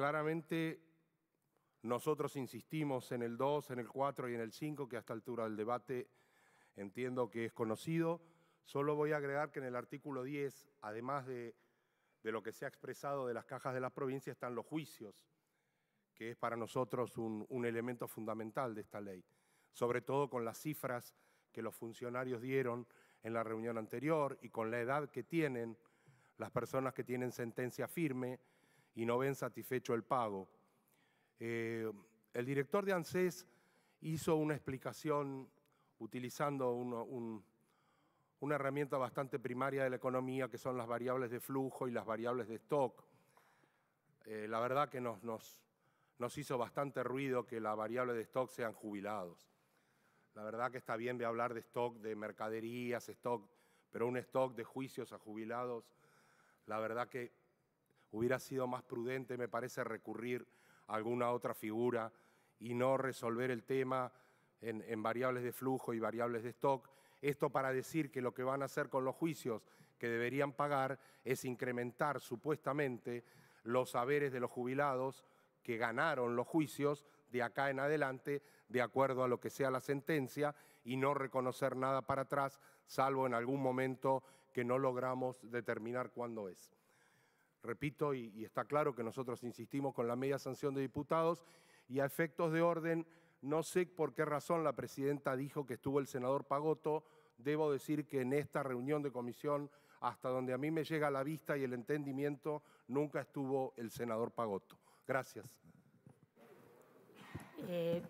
Claramente nosotros insistimos en el 2, en el 4 y en el 5, que hasta altura del debate entiendo que es conocido. Solo voy a agregar que en el artículo 10, además de, lo que se ha expresado de las cajas de las provincias, están los juicios, que es para nosotros un, un elemento fundamental de esta ley, sobre todo con las cifras que los funcionarios dieron en la reunión anterior y con la edad que tienen las personas que tienen sentencia firme y no ven satisfecho el pago. Eh, el director de ANSES hizo una explicación utilizando una herramienta bastante primaria de la economía que son las variables de flujo y las variables de stock. Eh, la verdad que nos, hizo bastante ruido que la variable de stock sean jubilados. La verdad que está bien de hablar de stock de mercaderías, stock, pero un stock de juicios a jubilados, la verdad que Hubiera sido más prudente, me parece, recurrir a alguna otra figura y no resolver el tema en, variables de flujo y variables de stock. Esto para decir que lo que van a hacer con los juicios que deberían pagar es incrementar supuestamente los saberes de los jubilados que ganaron los juicios de acá en adelante, de acuerdo a lo que sea la sentencia, y no reconocer nada para atrás, salvo en algún momento que no logramos determinar cuándo es repito, y, está claro que nosotros insistimos con la media sanción de diputados, y a efectos de orden, no sé por qué razón la presidenta dijo que estuvo el senador Pagoto, debo decir que en esta reunión de comisión, hasta donde a mí me llega la vista y el entendimiento, nunca estuvo el senador Pagoto. Gracias. Eh,